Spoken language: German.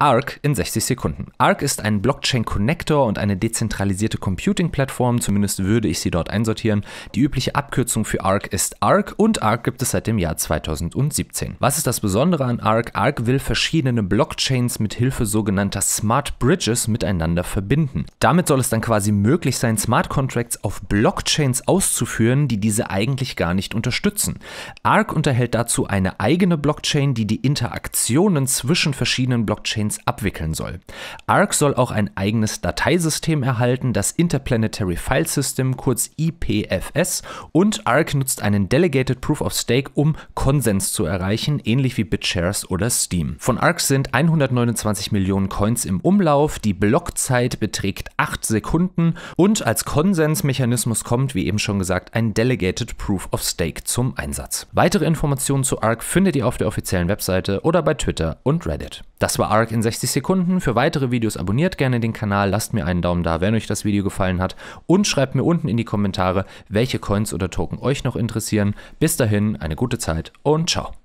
ARC in 60 Sekunden. ARC ist ein Blockchain-Connector und eine dezentralisierte Computing-Plattform, zumindest würde ich sie dort einsortieren. Die übliche Abkürzung für ARC ist ARC und ARC gibt es seit dem Jahr 2017. Was ist das Besondere an ARC? ARC will verschiedene Blockchains mit Hilfe sogenannter Smart Bridges miteinander verbinden. Damit soll es dann quasi möglich sein, Smart Contracts auf Blockchains auszuführen, die diese eigentlich gar nicht unterstützen. ARC unterhält dazu eine eigene Blockchain, die die Interaktionen zwischen verschiedenen Blockchains Clients abwickeln soll. Arc soll auch ein eigenes Dateisystem erhalten, das Interplanetary File System, kurz IPFS, und Arc nutzt einen Delegated Proof of Stake, um Konsens zu erreichen, ähnlich wie BitShares oder Steam. Von Arc sind 129 Millionen Coins im Umlauf, die Blockzeit beträgt 8 Sekunden und als Konsensmechanismus kommt, wie eben schon gesagt, ein Delegated Proof of Stake zum Einsatz. Weitere Informationen zu Arc findet ihr auf der offiziellen Webseite oder bei Twitter und Reddit. Das war Arc in 60 Sekunden. Für weitere Videos abonniert gerne den Kanal, lasst mir einen Daumen da, wenn euch das Video gefallen hat und schreibt mir unten in die Kommentare, welche Coins oder Token euch noch interessieren. Bis dahin, eine gute Zeit und ciao.